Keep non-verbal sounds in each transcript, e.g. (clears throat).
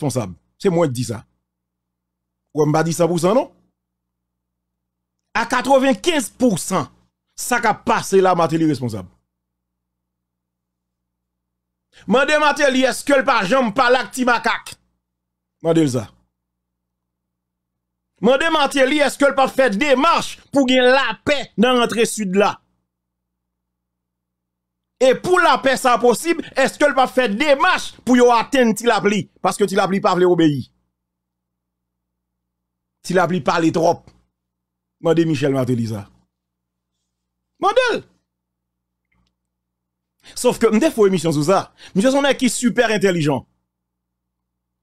responsable. C'est moi qui dis ça. Ou m'a dit ça non? À 95%, ça qui a passé là, Matéli responsable. Mande Matéli, est-ce que le par jambe pas l'acti macaque? Mande ça. Mande Matéli, est-ce que le pas fait démarche pour gagner la paix dans l'entrée sud là? Et pour la paix, ça possible, est-ce que va faire des marches pour y atteindre Tilapli? Parce que Tilapli pas voulu obéir. Tilapli parle trop. Mande Michel Martelisa. ça. Sauf que, m'de une émission sous ça. Monsieur son qui super intelligent.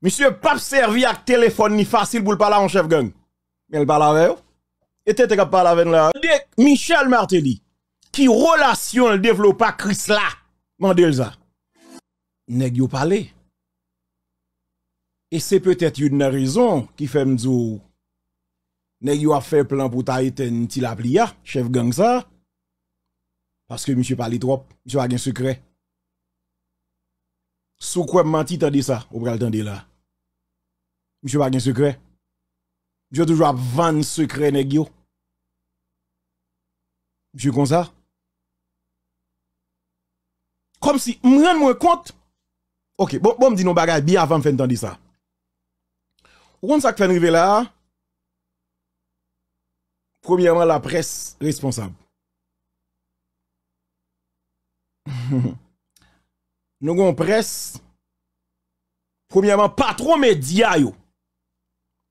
Monsieur pas servi avec téléphone ni facile pour le parler en chef gang. Mais elle parle avec Et t'es capable de parler avec là. Michel Martelly qui relation le développa Chris là Mandelza nèg yo parler et c'est peut-être une raison qui fait me dire nèg yo a fait plan pour ta éteindre Tilaplia chef gang ça parce que monsieur parle trop monsieur a un secret sous quoi menti dit ça ou pral tande là monsieur a un secret monsieur toujours vendre secret nèg yo monsieur comme ça comme si, me rends moins compte. Ok, bon, bon, me dis non bagaille, bien avant de faire entendre ça. Ou qu'on ça fait arriver là? Premièrement, la presse responsable. (laughs) nous avons presse. Premièrement, patron média yo.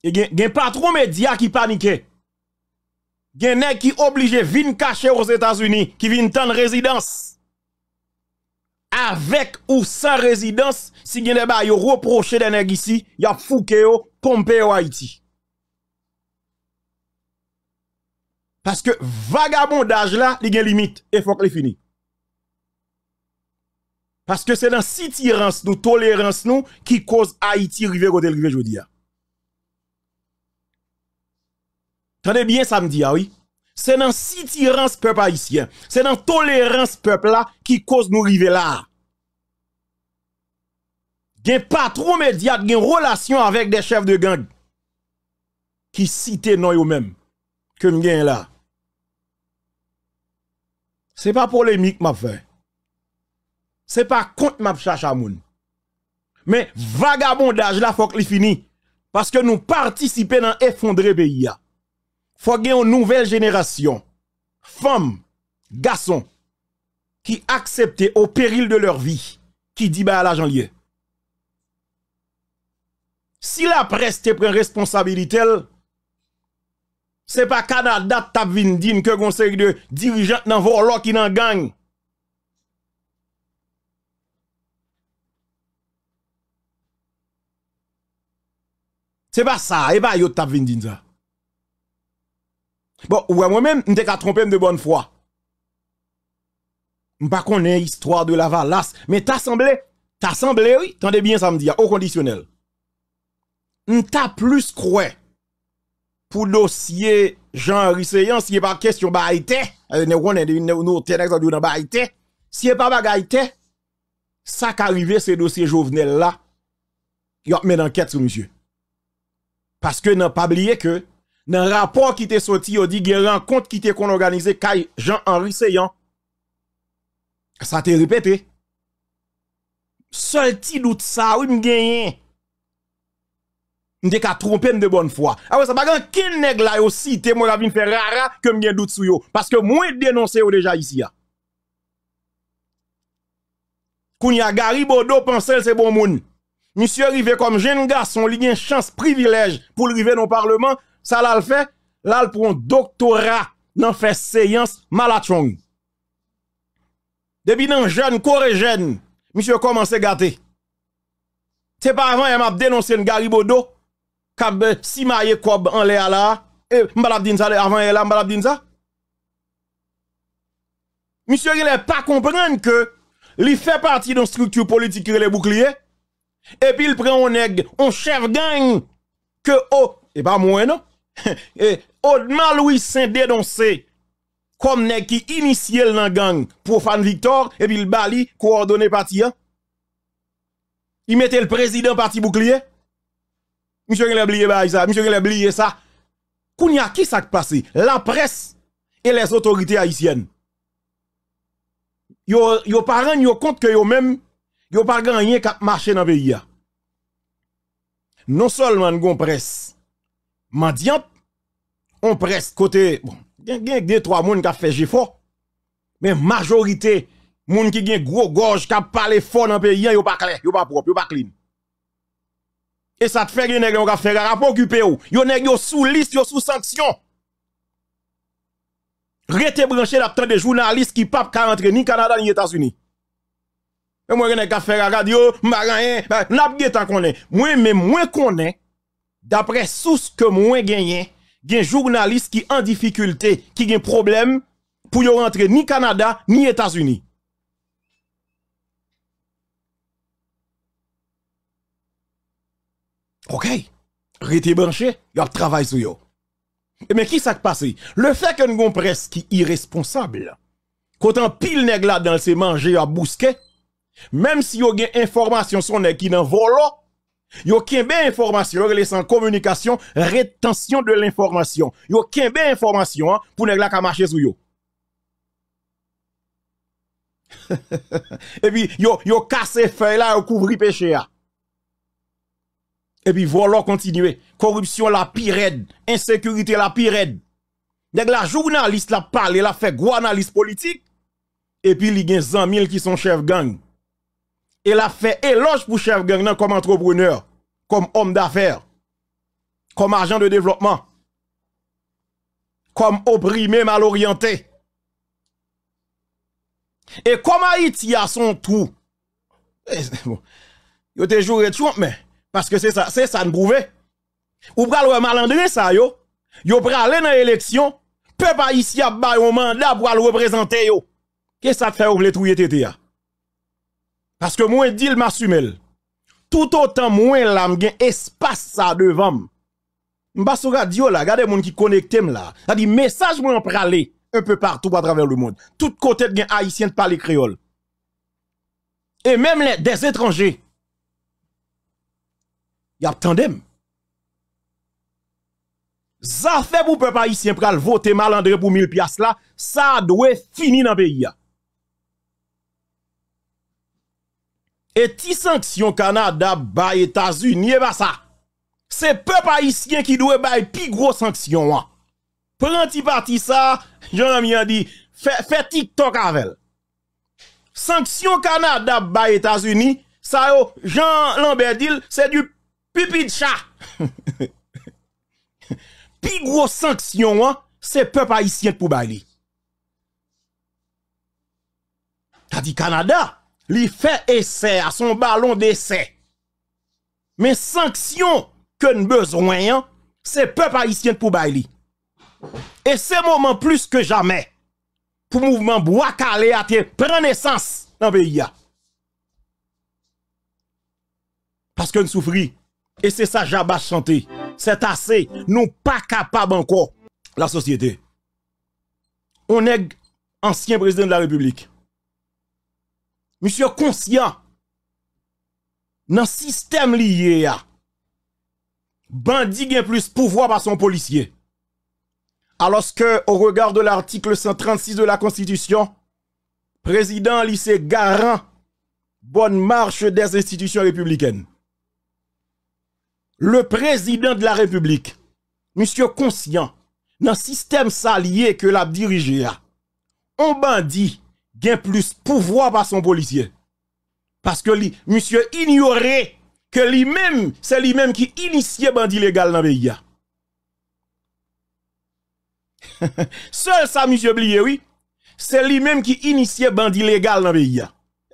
Et gen, patron média qui paniquait. Gen nèg qui obligé vin cacher aux États-Unis, qui vin tan résidence avec ou sans résidence, si vous avez reproché d'energie ici, y a Haïti. Parce que vagabondage là, il y a une limite, il faut que les fini. Parce que c'est dans cette nous, tolérance nous, qui cause Haïti river côté river jodi hein. Tenez bien samedi, ah oui. C'est dans cette peuple haïtien, c'est dans tolérance peuple là qui cause nous river là gen patron médiat des relation avec des chefs de gang qui cite non mêmes même que nous là c'est pas polémique m'a Ce c'est pas contre m'a cherche à mais vagabondage là faut qu'il fini parce que nous participons dans effondrer pays faut ait une nouvelle génération femmes garçons qui acceptent au péril de leur vie qui dit bah à la lieu si la presse te prend responsabilité, c'est pas Canada t'a vindine que conseil de dirigeants dans volo qui n'en gagne. C'est pas ça, et pas yot t'a vindine ça. Bon, ouais, moi-même, m'te pas trompé de bonne foi. M'pas connais histoire de la valasse, mais t'as semblé, t'as semblé, oui, tendez bien ça me dit, au conditionnel. M'ta plus croit pour dossier Jean-Henri Seyan. si pas question baïté, euh, nous dans baïté, si pas bagaïté, ça arrive ce dossier Jovenel là, y a une enquête sur monsieur. Parce que n'a pas oublié que dans le rapport qui était sorti, y'a dit qu'il rencontre qui était qu'on organise Jean-Henri Seyon. Ça t'est répété. Seul petit doute ça, oui, m'gagne. M'te ka tromper de bonne foi. Ah ouais, ça pas kin nèg là yo cité moi vinn faire rara que m'gen doute sur yo parce que moi dénoncé yo déjà ici y ah. a Gary Bodo pensel c'est bon moun. Monsieur arrivé comme jeune garçon, il a chance privilège pour arriver dans le parlement, ça l'a fait, là il prend doctorat dans fait séance malachong. Depuis un jeune jeune monsieur commencé à gâter. C'est pas avant il m'a dénoncé garibodo Bodo kab si maye kob en l'air là, et m'balab din avant là, m'balab Monsieur il n'est pas comprendre que il fait partie d'une structure politique qui est le bouclier et puis il prend un nèg, un chef gang que oh, et pas moi non. (laughs) et Audemars oh, Louis Saint dénoncé comme nèg qui initie dans gang profane Victor et puis il bali coordonné parti. Hein? Il mettait le président parti bouclier Monsieur a oublié bah, ça, monsieur a oublié ça. Kounia qui ça passé La presse et les autorités haïtiennes. Yo yo pas yo compte que yo même yo pas gagné cap marché dans pays Non seulement gon presse mendiante, on presse côté bon, gen deux trois moun qui fait fort. Mais majorité moun qui gen gros gorge qui parlé fort dans pays yo pas clair, yo pas propre, yo pas clean. Et ça te fait que nèg yo faire rapport occupé ou. Yo nèg sous liste, yo sous sanction. Rete branché d'attendre des journalistes qui pas ka rentrer ni Canada ni États-Unis. Et moi nèg ka faire radio, m'a rien, n'a pas connaît. Moi même moi est, d'après source que moi gagné, des journalistes qui en difficulté, qui des problème pour yo rentrer ni Canada ni États-Unis. OK. rete branché, y a travail sur yo. Eh, mais qui s'est passé? Le fait que nous presque presse irresponsable, quand on pile nèg là dans ses manger à bousquer, même si yo gen information son nèg qui dans volo, yo kembe information, yo sans communication, rétention de l'information. Yo kembe information hein, pour nèg là ka marcher sur yo. (laughs) Et puis yo yo kasse feuille là, yo couvri péché là. Hein. Et puis voilà continue. Corruption la pire aide. Insécurité la pire Dès Nèg la journaliste la parle, la fait gros analyse politique. Et puis il y a 000 qui sont chef gang. Et la fait éloge pour chef gang comme entrepreneur, comme homme d'affaires, comme agent de développement, comme opprimé mal orienté. Et comme Haïti a son trou. Eh, bon, yo te joué mais parce que c'est ça, c'est ça nous prouver. Ou pral le malandré ça yo, yo prenez dans l'élection, peuple haïtien a ba un mandat pour le représenter yo. Qu'est-ce que ça fait ou blé tete tété Parce que moi dit m'assumel. Tout autant moi là m'gen espace ça devant M'pas sur radio là, regardez moun qui connecte là. Ça dit message moi en pralé un peu partout à travers le monde. Tout côté de haïtien de parler créole. Et même les, des étrangers y a tandem. Ça fait pour peuple haïtien pral voter malandré pour 1000 piastres là, ça doit finir dans le pays. Et ti sanction Canada ba États-Unis et pas ça. C'est peuple haïtien qui doit ba plus gros sanctions. Prends ti parti ça, jean ami dit fait TikTok avec. Sanction Canada ba États-Unis, ça yo Jean Lambert dit c'est du pipi de chat. Pi gros sanction, hein, c'est peuple haïtien pour T'as dit Canada, il fait essai à son ballon d'essai. Mais sanction que nous besoin, hein, c'est peuple haïtien pour bailler. Et c'est moment plus que jamais pour mouvement bois calé à prendre naissance dans le pays. Hein. Parce que nous et c'est ça, Jabba chanté. C'est assez. Nous pas capables encore, la société. On est ancien président de la République. Monsieur conscient, dans le système lié, bandit gagne plus pouvoir par son policier. Alors que, au regard de l'article 136 de la Constitution, président lycée garant bonne marche des institutions républicaines le président de la République, monsieur conscient, dans le système salié que l'a dirigé, on bandit gain plus pouvoir par son policier. Parce que monsieur ignorait que lui-même, c'est lui-même qui initiait bandit légal dans le pays. (laughs) Seul ça, monsieur Blié, oui. C'est lui-même qui initiait bandit légal dans le pays.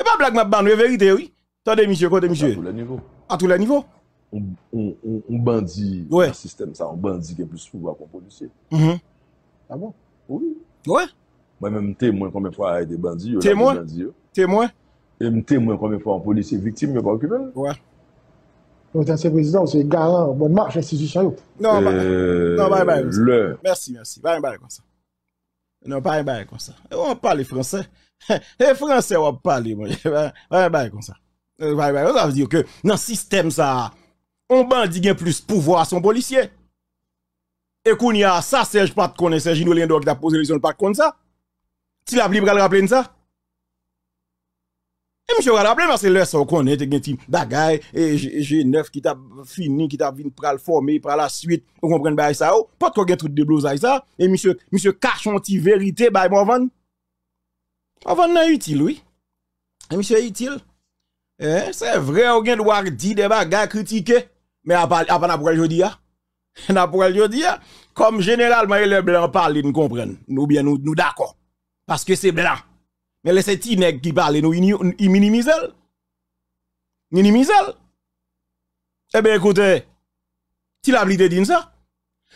Et pas blague, ma bande, vérité, oui. Attendez, monsieur, monsieur. À tous les niveaux. À tous les niveaux. Ou bandi sa sistem sa. Ou bandi ke plus foute ou akon polise. A moun? Ou. Ou? Mwen mè mte mwen komem fwa a yede bandi yo. Tè mwen? Tè mwen? Mwen mte mwen komem fwa an polise. Victime mè kwa akume. Ou. Mwen mte ansi prezident wè se garan. Mwen march la siji sa yo. Non, mwen mwen mwen mwen moun. Le. Merci, merci. Mwen mwen mwen mwen mwen. Non, mwen mwen mwen mwen mwen mwen. Ou an pa le fransè? E fransè ou an pa le mwen. Mwen mwen mwen mwen mwen m on bandit gain plus pouvoir à son policier. Et qu'on y a ça, Serge pas de connaître, Serge Inolien qui a posé l'élection, pas de ça. Si la Bible de ça. Et monsieur rappeler parce que là, ça, on connaît, t'es un bagaille, et j'ai neuf qui t'a fini, qui t'a venu le former, pour la suite, vous comprenez, bah, ça, oh. pas de quoi tout de blouse ça, et monsieur, monsieur cache un petit vérité, bah, mon van. Mon ah, van utile, oui. Et monsieur est utile. Eh, c'est vrai, on a droit de dire des bagailles critiquées mais à part, à part, dis ah. (laughs) ah. comme généralement les blancs parlent, ils nous comprennent. Nous bien, nous, nous d'accord. Parce que c'est blanc. Mais les petits nègres qui parlent, nous, ils minimisent. minimisent. Eh bien, écoutez, tu l'as de dire ça.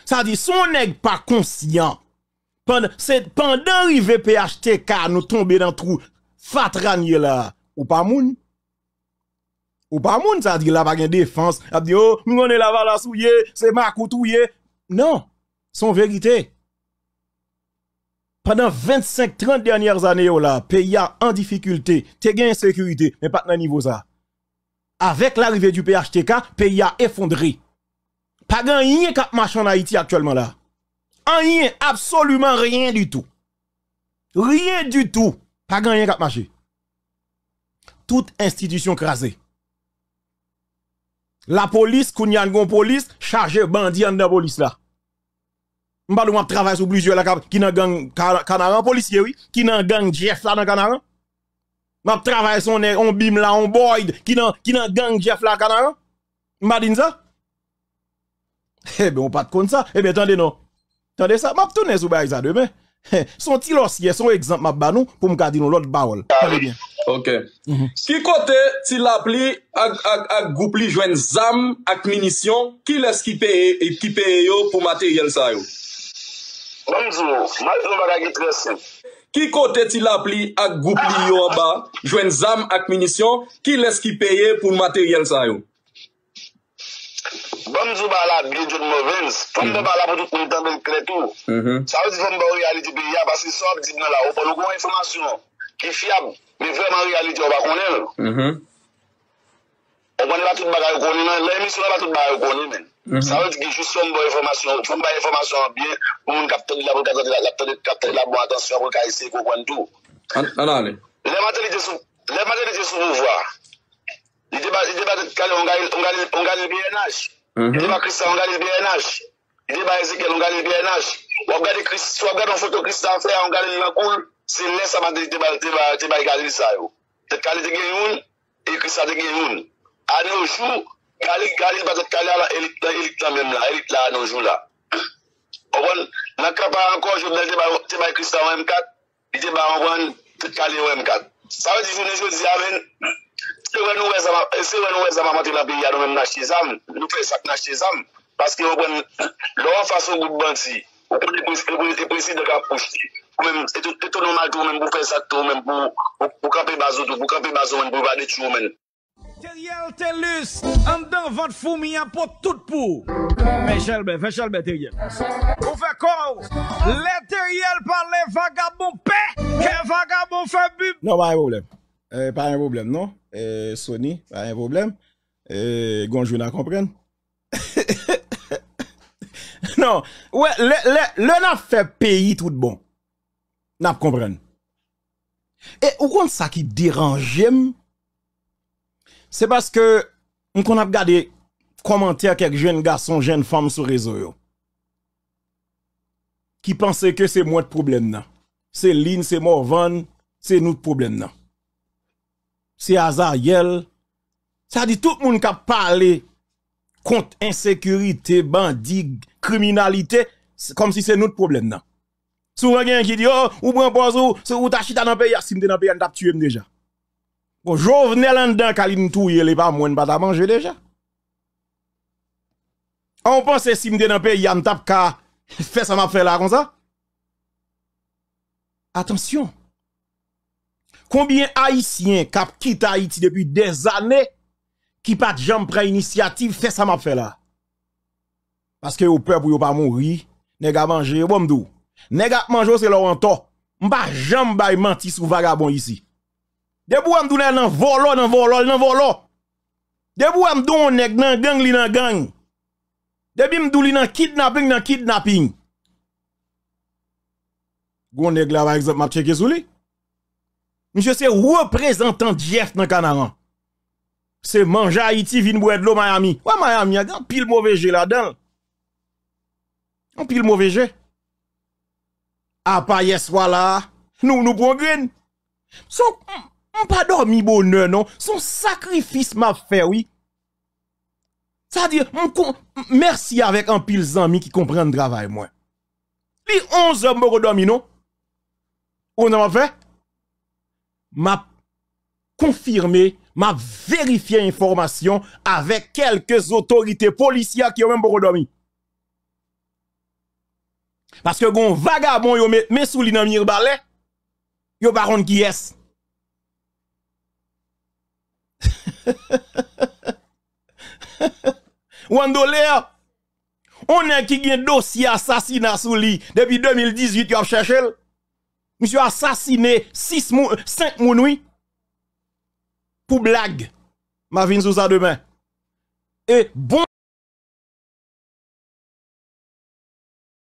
Ça dit, son nègre pas conscient. Pendant, que pendant arrivé PHTK, nous tomber dans le trou fatranier là, ou pas moun. Ou pas moun ça di la pas gen défense, a dit oh, nous on est la vala c'est ma koutouye. Non, son vérité. Pendant 25-30 dernières années, oh le pays a en difficulté, te gen sécurité, mais pas dans niveau ça. Avec l'arrivée du PHTK, pays a effondré. Pas yen kap marche en Haïti actuellement là. Rien, absolument rien du tout. Rien du tout. Pas yen kap marche. Toute institution crasée. La police, Kounyan gon police, charge bandit en la police là. M'pa de travailler sur plusieurs là qui nan gang canaran policier oui, qui nan gang Jeff là dans canaran. M'a travaillé son on bim la on boyd qui nan qui nan gang Jeff là canaran. M'a Eh ben on pas de compte ça. Eh ben attendez non. Attendez ça, m'a tourner sur bail ça demain. (laughs) son petit lossier, son exemple m'a ba pour me garder l'autre baol. Allez bien. Ok. Ki kote ti la pli ak goup li jwen zam ak minisyon ki les ki peye yo pou materyel sayo? Bonjou. Maljou ba la gitresi. Ki kote ti la pli ak goup li yo ba jwen zam ak minisyon ki les ki peye pou materyel sayo? Bonjou ba la gwen janmovez. Fonbe ba la pou tout nou tembel kletou. Sa ou di ven ba ou ya li di bi ya basi sop di nou la ou pou nou kon informasyon ki fiyabou. Mi fwe man realite wakone. Wakone batout bagay wakone. La emisyon wakote bagay wakone men. Sa wè jous sou mba informasyon. Sou mba informasyon bie. Moun kapten li la bo atansyon wakone tou. Anane? Le maten li jesu vou wwa. Li deba dekale on gale BNH. Li deba krista on gale BNH. Li deba ezi gen on gale BNH. Wap gade un fotokrista anse an gale li wakone. Se mnen sa man de te bay galil sa yo. Te kalil te gen yon, e kristal te gen yon. A noujou, galil galil bat te kalil a la elit lan menm la, elit lan a noujou la. (clears throat) O bon, nan kapan ankon, joun bel te bay kristal ou m4, bi te bay anwen te kalil ou m4. Sa wè di joun, joun di zi avèn, se wè nou wè zama mati lan beyan ou menm na chizam, nou fè sak na chizam, paske ou bon, (clears throat) lò an fason ou bon si, ou bon ete presi de ka pouj ti. Mèm, etou nouman tou, mèm, pou fè satou, mèm, pou kapè bazoutou, pou kapè bazou, mèm, pou vade tchou, mèm. Non, pa yon voblèm. Eh, pa yon voblèm, non? Eh, Sony, pa yon voblèm? Eh, Gonjou (laughs) non, na kompren? Non, wè, lè, lè, lè, lè nan fè peyi tout bon. N'a pas Et ou ça qui dérange c'est parce que on a regardé commentaires quelques jeunes garçons, jeunes femmes sur réseau qui pensaient que c'est moi le problème C'est Lynn, c'est Morvan, c'est notre problème C'est Azariel. Ça dit tout le monde qui a parlé contre insécurité, bandit, criminalité, comme si c'est notre problème. Sou un qui dit, oh, ou prend pose ou, c'est ou ta chita dans le pays, ah, si m'de dans le pays, on t'a tué déjà. Bon, jovenel là dedans, kalim il les pas moins, pas manger déjà. Ah, on pense si m'de dans le pays, on t'a ka, fait ça m'a fait là comme ça. Attention. Combien haïtiens cap quitté Haïti depuis des années qui pas jambes prennent initiative fait ça m'a fait là. Parce que au peuple pour pas mourir, n'est n'a manger bon Nèg manjo c'est leur anto. M'pa jamb bay menti sou vagabond ici. Debou am dounel nan volo nan volo nan volo. Debou am don nèg nan gang li nan gang. Debi m'dou li nan kidnapping nan kidnapping. Gon nèg la par exemple m'a checké sou li. Monsieur c'est représentant Jeff nan Canaran. C'est manger Haïti vin boue de l'eau Miami. Ouais Miami a grand pile mauvais jeu là-dedans. Un pile mauvais jeu à ah, yes, hier soir là, nous nous prenons. Son, on pas dormi bonheur non, son sacrifice m'a fait oui. Ça dit, dire, merci avec un pile amis qui comprennent le travail moi. Les 11 heures m'ont dormi non. On a fait m'a confirmé, m'a vérifié information avec quelques autorités policières qui ont même dormi. Parce que gon vagabond yon met sous li nan mirbalet, yo baron qui est. Wandolea, (laughs) hein? on est qui gen dossier assassinat sous li depuis 2018 yo a cherché. Monsieur assassiné 6 mois, 5 mois, Pour blague. Ma vin sous ça demain. Et bon